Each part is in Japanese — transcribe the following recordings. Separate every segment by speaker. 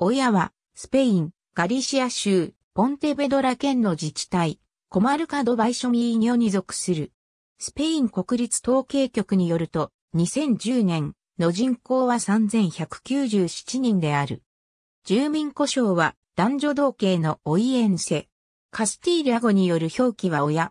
Speaker 1: 親は、スペイン、ガリシア州、ポンテベドラ県の自治体、コマルカドバイショミーニョに属する。スペイン国立統計局によると、2010年の人口は3197人である。住民故障は男女同系のオイエンセ。カスティーリャ語による表記は親。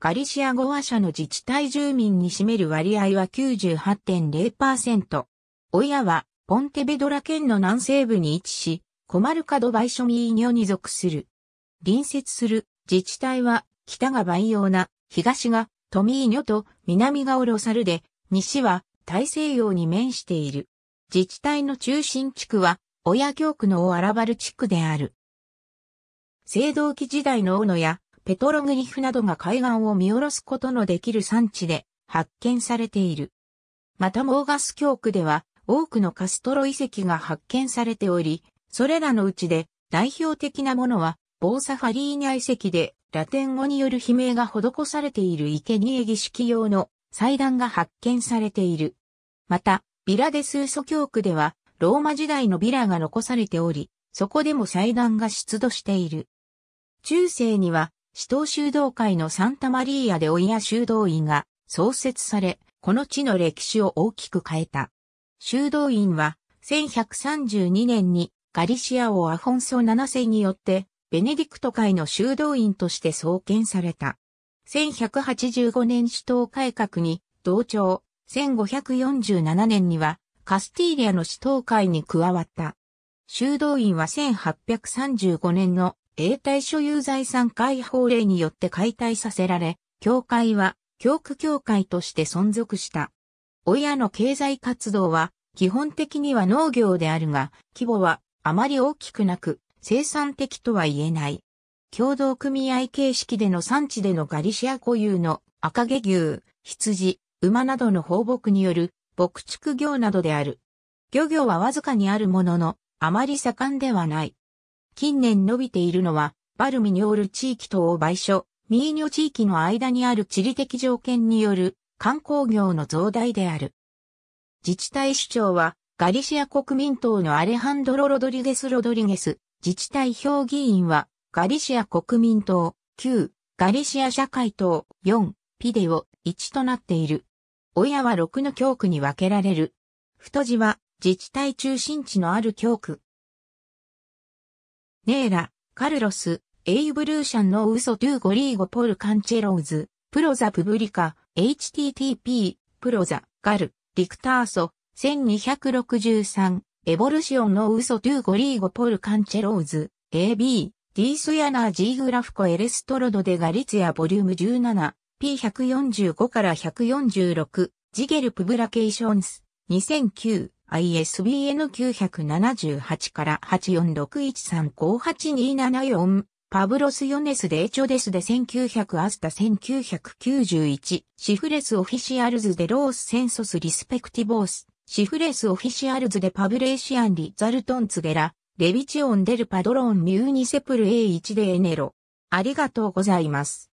Speaker 1: ガリシア語話者の自治体住民に占める割合は98.0%。親はポンテベドラ県の南西部に位置し、コマルカドバイショミーニョに属する。隣接する自治体は、北がバイオーナ、東がトミーニョと南がオロサルで、西は大西洋に面している。自治体の中心地区は、親教区のオアラバル地区である。青銅器時代のオノやペトログリフなどが海岸を見下ろすことのできる産地で発見されている。またモーガス教区では多くのカストロ遺跡が発見されており、それらのうちで代表的なものは、ボーサファリーニャ遺跡でラテン語による悲鳴が施されている生贄儀式用の祭壇が発見されている。また、ビラデスーソ教区では、ローマ時代のビラが残されており、そこでも祭壇が出土している。中世には、死闘修道会のサンタマリーアでア修道院が創設され、この地の歴史を大きく変えた。修道院は、1132年にガリシア王アフォンソ7世によって、ベネディクト会の修道院として創建された。1185年首都改革に同調、1547年にはカスティーリアの首都会に加わった。修道院は1835年の永代所有財産解放令によって解体させられ、教会は教区教会として存続した。親の経済活動は基本的には農業であるが、規模はあまり大きくなく、生産的とは言えない。共同組合形式での産地でのガリシア固有の赤毛牛、羊、馬などの放牧による牧畜業などである。漁業はわずかにあるものの、あまり盛んではない。近年伸びているのは、バルミニョール地域とを賠所、ミーニョ地域の間にある地理的条件による観光業の増大である。自治体首長は、ガリシア国民党のアレハンドロ・ロドリゲス・ロドリゲス、自治体評議員は、ガリシア国民党、9、ガリシア社会党、4、ピデオ、1となっている。親は6の教区に分けられる。太字は、自治体中心地のある教区。ネーラ、カルロス、エイブルーシャンのウソトゥーゴリーゴポルカンチェローズ、プロザプブリカ、http、プロザ、ガル、リクターソ、1263、エボルシオンのウソトゥーゴリーゴポルカンチェローズ、AB、ディースヤナージーグラフコエレストロドデガリツヤボリューム17、P145 から146、ジゲルプブラケーションス、2009、ISBN 978から8461358274パブロス・ヨネス・デ・エチョデスで1900アスタ1991、シフレス・オフィシアルズ・デ・ロース・センソス・リスペクティボース、シフレス・オフィシアルズ・デ・パブレーシアン・リ・ザルトン・ツゲラ、レビチオン・デル・パドロン・ミューニセプルエイチ・デ・エネロ。ありがとうございます。